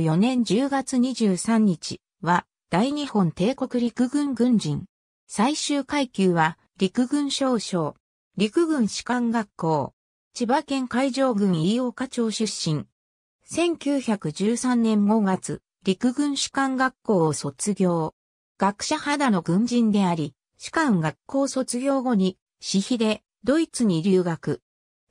4年10月23日は大日本帝国陸軍軍人。最終階級は陸軍少将。陸軍士官学校。千葉県海上軍飯岡町出身。1913年5月、陸軍士官学校を卒業。学者肌の軍人であり、士官学校卒業後に、私費でドイツに留学。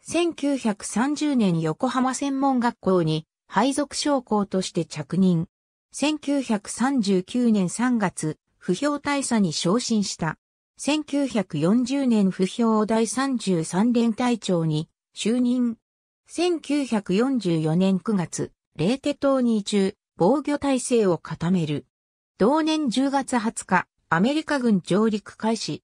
1930年横浜専門学校に配属将校として着任。1939年3月、不評大佐に昇進した。1940年不評第33連隊長に就任。1944年9月、レーテ島に移住、防御体制を固める。同年10月20日、アメリカ軍上陸開始。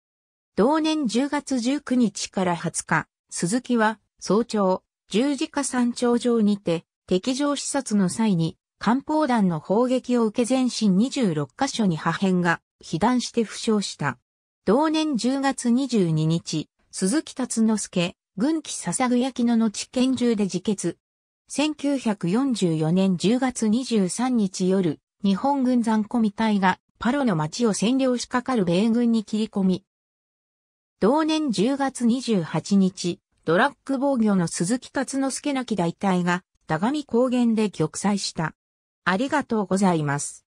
同年10月19日から20日、鈴木は早朝、十字架山頂上にて、敵情視察の際に、艦砲弾の砲撃を受け全身26カ所に破片が被弾して負傷した。同年10月22日、鈴木達之助、軍機笹具焼きの後拳銃で自決。1944年10月23日夜、日本軍残込ミ隊がパロの町を占領しかかる米軍に切り込み。同年10月28日、ドラッグ防御の鈴木達之助なき大隊が田上高原で玉砕した。ありがとうございます。